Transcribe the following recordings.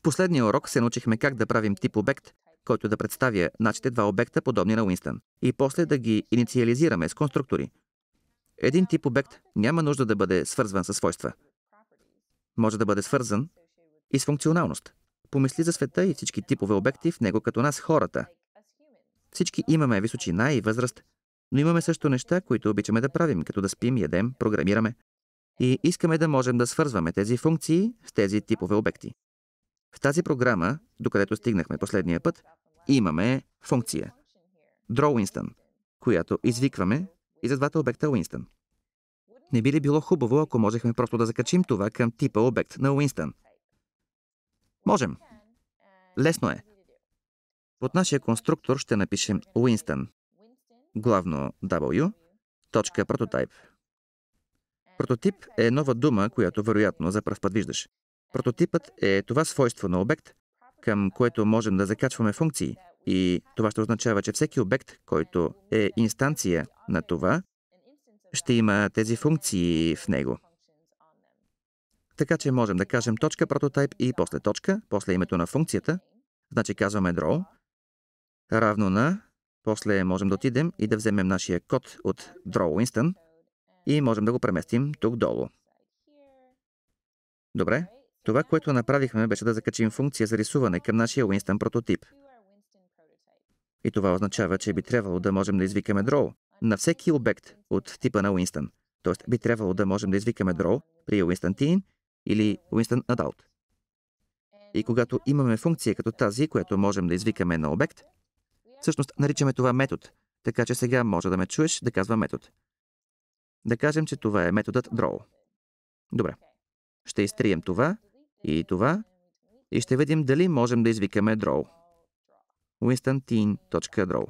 В последния урок се научихме как да правим тип обект, който да представя нашите два обекта, подобни на Уинстън, и после да ги инициализираме с конструктори. Един тип обект няма нужда да бъде свързван със свойства. Може да бъде свързан и с функционалност. Помисли за света и всички типове обекти в него като нас, хората. Всички имаме височина и възраст, но имаме също неща, които обичаме да правим, като да спим, ядем, програмираме. И искаме да можем да свързваме тези функции с тези типове обекти. В тази програма, докъдето стигнахме последния път, имаме функция Draw Winston, която извикваме и за двата обекта Winston. Не би ли било хубаво, ако можехме просто да закачим това към типа обект на Winston? Можем. Лесно е. Под нашия конструктор ще напишем Winston. Главно W, точка Прототип е нова дума, която вероятно за пръв път виждаш. Прототипът е това свойство на обект, към което можем да закачваме функции. И това ще означава, че всеки обект, който е инстанция на това, ще има тези функции в него. Така че можем да кажем точка прототип и после точка, после името на функцията, значи казваме draw, равно на, после можем да отидем и да вземем нашия код от draw instant и можем да го преместим тук долу. Добре, това, което направихме, беше да закачим функция за рисуване към нашия Winston прототип. И това означава, че би трябвало да можем да извикаме дроу на всеки обект от типа на Winston. Тоест би трябвало да можем да извикаме дроу при Winston Teen или Winston Adult. И когато имаме функция като тази, която можем да извикаме на обект, всъщност наричаме това метод, така че сега може да ме чуеш да казва метод. Да кажем, че това е методът draw. Добре. Ще изтрием това и това, и ще видим дали можем да извикаме дроу. winstantin.draw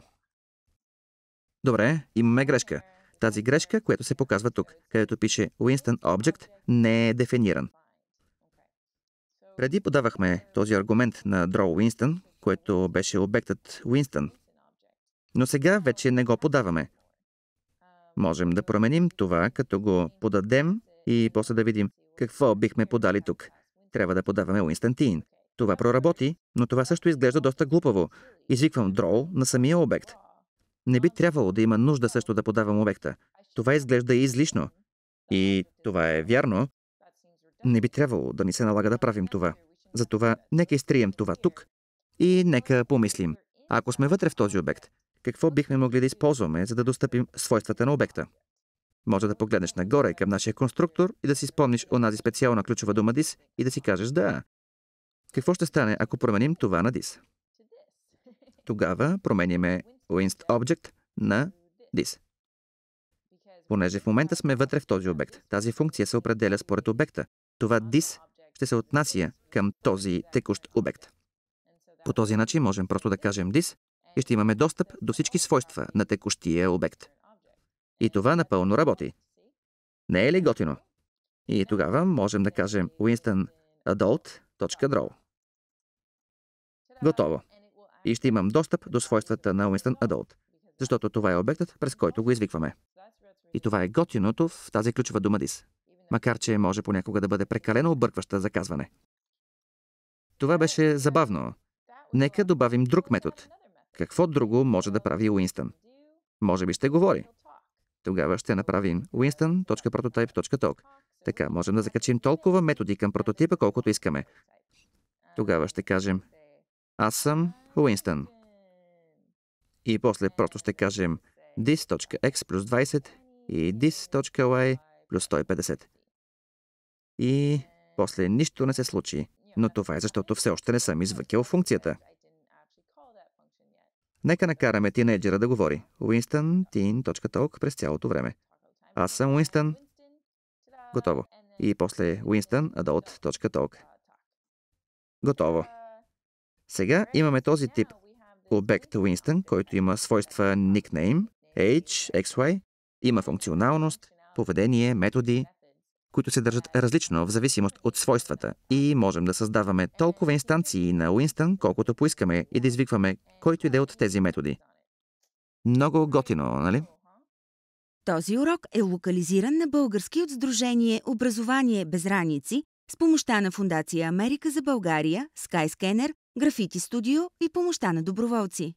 Добре, имаме грешка. Тази грешка, която се показва тук, където пише Winston Object, не е дефиниран. Преди подавахме този аргумент на Draw Winston, който беше обектът Winston. Но сега вече не го подаваме. Можем да променим това, като го подадем и после да видим какво бихме подали тук – трябва да подаваме Уинстантин. Това проработи, но това също изглежда доста глупаво. Извиквам дроу на самия обект. Не би трябвало да има нужда също да подавам обекта. Това изглежда и излишно. И това е вярно. Не би трябвало да ни се налага да правим това. Затова нека изтрием това тук и нека помислим. Ако сме вътре в този обект, какво бихме могли да използваме, за да достъпим свойствата на обекта? Може да погледнеш нагоре към нашия конструктор и да си спомниш онази специална ключова дума дис и да си кажеш да. Какво ще стане, ако променим това на дис? Тогава променяме winst object на Дис. Понеже в момента сме вътре в този обект, тази функция се определя според обекта. Това дис ще се отнася към този текущ обект. По този начин можем просто да кажем Дис и ще имаме достъп до всички свойства на текущия обект. И това напълно работи. Не е ли готино? И тогава можем да кажем winstonadult.draw. Готово. И ще имам достъп до свойствата на Winston Adult, защото това е обектът, през който го извикваме. И това е готиното в тази ключова дума DIS, макар че може понякога да бъде прекалено объркваща за казване. Това беше забавно. Нека добавим друг метод. Какво друго може да прави Уинстън? Може би ще говори. Тогава ще направим winston.prototype.talk. Така можем да закачим толкова методи към прототипа, колкото искаме. Тогава ще кажем Аз съм Уинстън. И после просто ще кажем this.x плюс 20 и this.y плюс 150. И после нищо не се случи. Но това е защото все още не съм извъкил функцията. Нека накараме тинейджера да говори. Уинстън, тин толк през цялото време. Аз съм Уинстън. Готово. И после Winston, толк. Готово. Сега имаме този тип обект Уинстън, който има свойства никнейм age, xy, има функционалност, поведение, методи, които се държат различно в зависимост от свойствата и можем да създаваме толкова инстанции на Уинстън, колкото поискаме и да извикваме който иде от тези методи. Много готино, нали? Този урок е локализиран на български от Сдружение Образование без раници с помощта на Фундация Америка за България, Skyscanner, Graffiti Studio и помощта на доброволци.